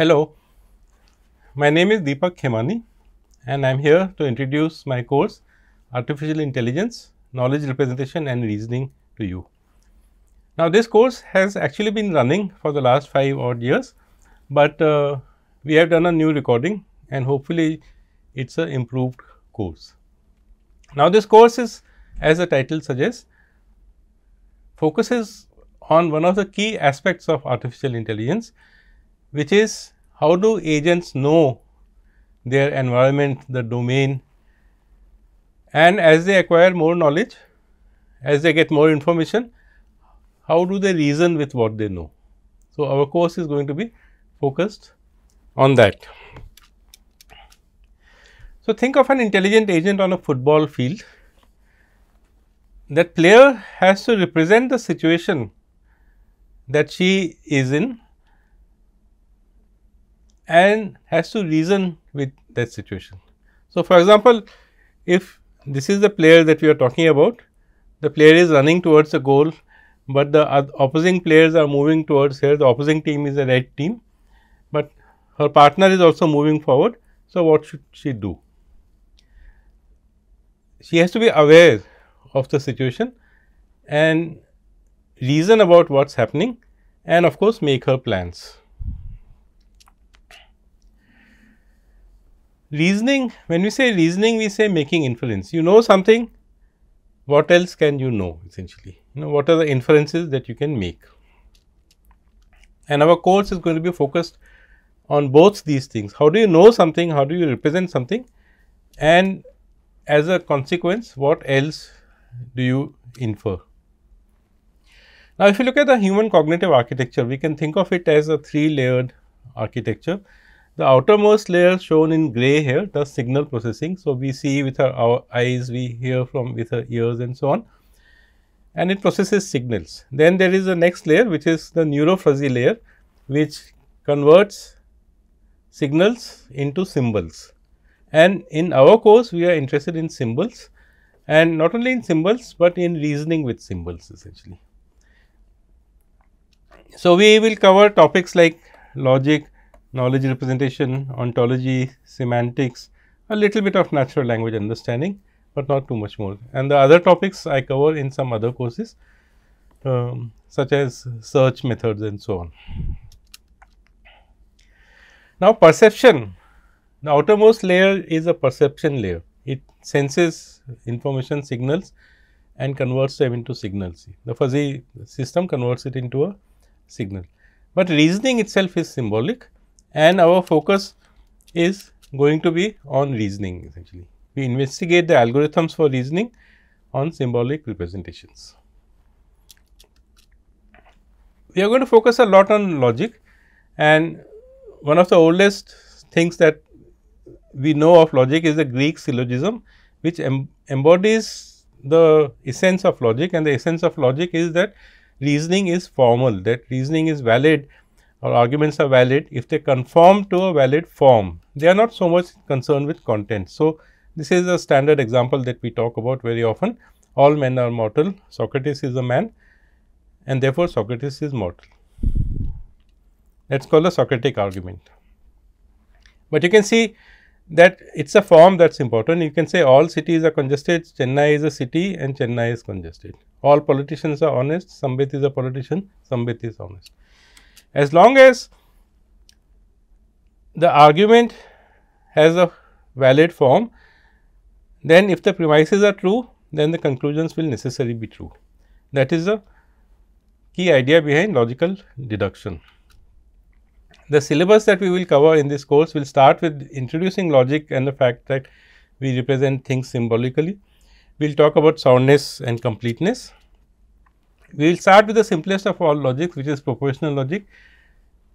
Hello, my name is Deepak Khemani and I am here to introduce my course Artificial Intelligence, Knowledge Representation and Reasoning to you. Now, this course has actually been running for the last 5 odd years, but uh, we have done a new recording and hopefully it is an improved course. Now, this course is as the title suggests focuses on one of the key aspects of artificial intelligence which is how do agents know their environment, the domain and as they acquire more knowledge, as they get more information, how do they reason with what they know. So, our course is going to be focused on that. So, think of an intelligent agent on a football field. That player has to represent the situation that she is in and has to reason with that situation. So, for example, if this is the player that we are talking about, the player is running towards the goal, but the opposing players are moving towards here, the opposing team is the red team, but her partner is also moving forward. So, what should she do? She has to be aware of the situation and reason about what's happening and of course make her plans. Reasoning, when we say reasoning, we say making inference. You know something, what else can you know essentially? You know, what are the inferences that you can make? And our course is going to be focused on both these things. How do you know something? How do you represent something? And as a consequence, what else do you infer? Now, if you look at the human cognitive architecture, we can think of it as a three layered architecture. The outermost layer shown in gray here does signal processing. So, we see with our, our eyes, we hear from with our ears and so on and it processes signals. Then there is the next layer which is the neurofuzzy layer which converts signals into symbols. And in our course, we are interested in symbols and not only in symbols, but in reasoning with symbols essentially. So, we will cover topics like logic, knowledge representation, ontology, semantics, a little bit of natural language understanding, but not too much more. And the other topics I cover in some other courses, um, such as search methods and so on. Now, perception. The outermost layer is a perception layer. It senses information signals and converts them into signals. The fuzzy system converts it into a signal. But reasoning itself is symbolic and our focus is going to be on reasoning essentially. We investigate the algorithms for reasoning on symbolic representations. We are going to focus a lot on logic and one of the oldest things that we know of logic is the Greek syllogism which em embodies the essence of logic and the essence of logic is that reasoning is formal, that reasoning is valid or arguments are valid if they conform to a valid form. They are not so much concerned with content. So, this is a standard example that we talk about very often. All men are mortal, Socrates is a man and therefore, Socrates is mortal. Let us call a Socratic argument. But you can see that it is a form that is important. You can say all cities are congested, Chennai is a city and Chennai is congested. All politicians are honest, Sambit is a politician, Sambit is honest. As long as the argument has a valid form, then if the premises are true, then the conclusions will necessarily be true. That is the key idea behind logical deduction. The syllabus that we will cover in this course will start with introducing logic and the fact that we represent things symbolically. We will talk about soundness and completeness. We will start with the simplest of all logics which is proportional logic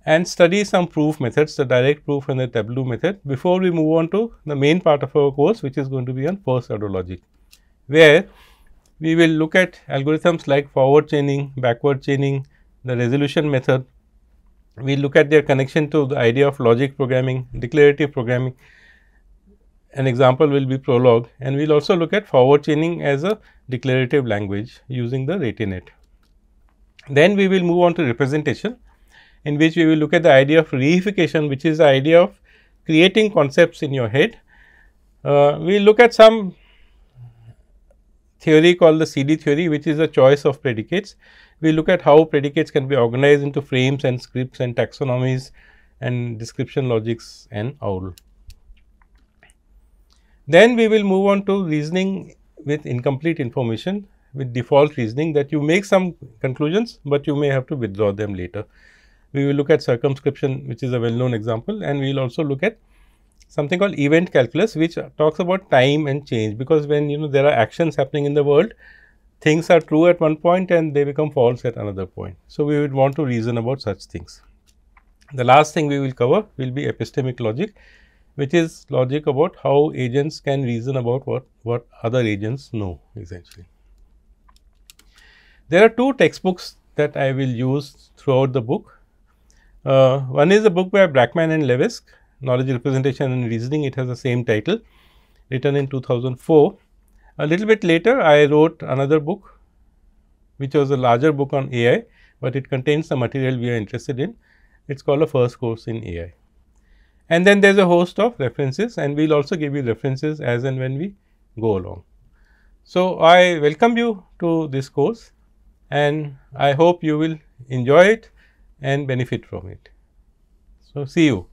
and study some proof methods, the direct proof and the tableau method before we move on to the main part of our course which is going to be on first order logic where we will look at algorithms like forward chaining, backward chaining, the resolution method. We look at their connection to the idea of logic programming, declarative programming. An example will be Prolog and we will also look at forward chaining as a declarative language using the retinet. Then we will move on to representation in which we will look at the idea of reification which is the idea of creating concepts in your head. Uh, we look at some theory called the CD theory which is the choice of predicates. We look at how predicates can be organized into frames and scripts and taxonomies and description logics and all. Then we will move on to reasoning with incomplete information with default reasoning that you make some conclusions, but you may have to withdraw them later. We will look at circumscription, which is a well-known example, and we will also look at something called event calculus, which talks about time and change, because when you know there are actions happening in the world, things are true at one point and they become false at another point. So, we would want to reason about such things. The last thing we will cover will be epistemic logic, which is logic about how agents can reason about what, what other agents know essentially. There are two textbooks that I will use throughout the book. Uh, one is a book by Blackman and Levisk, Knowledge Representation and Reasoning. It has the same title, written in 2004. A little bit later, I wrote another book, which was a larger book on AI, but it contains the material we are interested in. It is called a first course in AI. And then there is a host of references and we will also give you references as and when we go along. So, I welcome you to this course and I hope you will enjoy it and benefit from it. So, see you.